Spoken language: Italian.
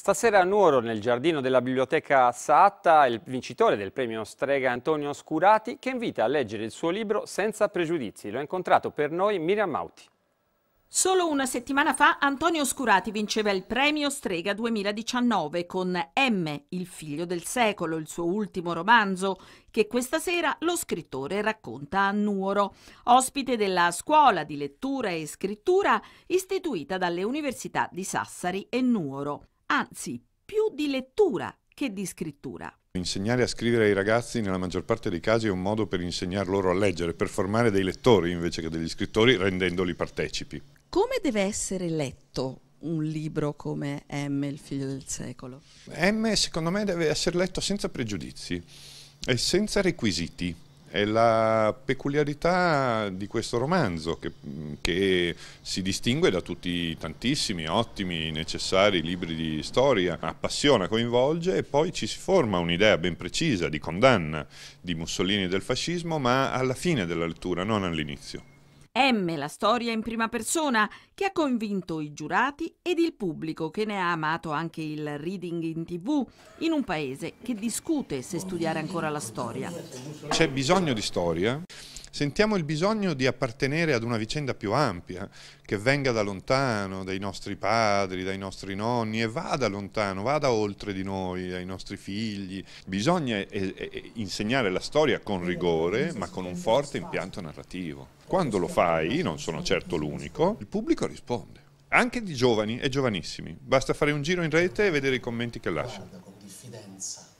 Stasera a Nuoro, nel giardino della biblioteca Saatta, il vincitore del premio Strega Antonio Scurati, che invita a leggere il suo libro Senza pregiudizi. Lo ha incontrato per noi Miriam Mauti. Solo una settimana fa Antonio Scurati vinceva il premio Strega 2019 con M, il figlio del secolo, il suo ultimo romanzo, che questa sera lo scrittore racconta a Nuoro, ospite della scuola di lettura e scrittura istituita dalle università di Sassari e Nuoro anzi più di lettura che di scrittura. Insegnare a scrivere ai ragazzi nella maggior parte dei casi è un modo per insegnar loro a leggere, per formare dei lettori invece che degli scrittori rendendoli partecipi. Come deve essere letto un libro come M, il figlio del secolo? M secondo me deve essere letto senza pregiudizi e senza requisiti è la peculiarità di questo romanzo che, mm, che, si distingue da tutti i tantissimi, ottimi, necessari libri di storia, appassiona, coinvolge e poi ci si forma un'idea ben precisa di condanna di Mussolini e del fascismo, ma alla fine della lettura, non all'inizio. M la storia in prima persona che ha convinto i giurati ed il pubblico che ne ha amato anche il reading in tv in un paese che discute se studiare ancora la storia. C'è bisogno di storia sentiamo il bisogno di appartenere ad una vicenda più ampia, che venga da lontano, dai nostri padri, dai nostri nonni e vada lontano, vada oltre di noi, dai nostri figli. Bisogna eh, eh, eh, insegnare la storia con rigore, ma con un forte impianto narrativo. Quando lo fai, non sono certo l'unico, il pubblico risponde. Anche di giovani e giovanissimi. Basta fare un giro in rete e vedere i commenti che lasciano. Guarda con diffidenza.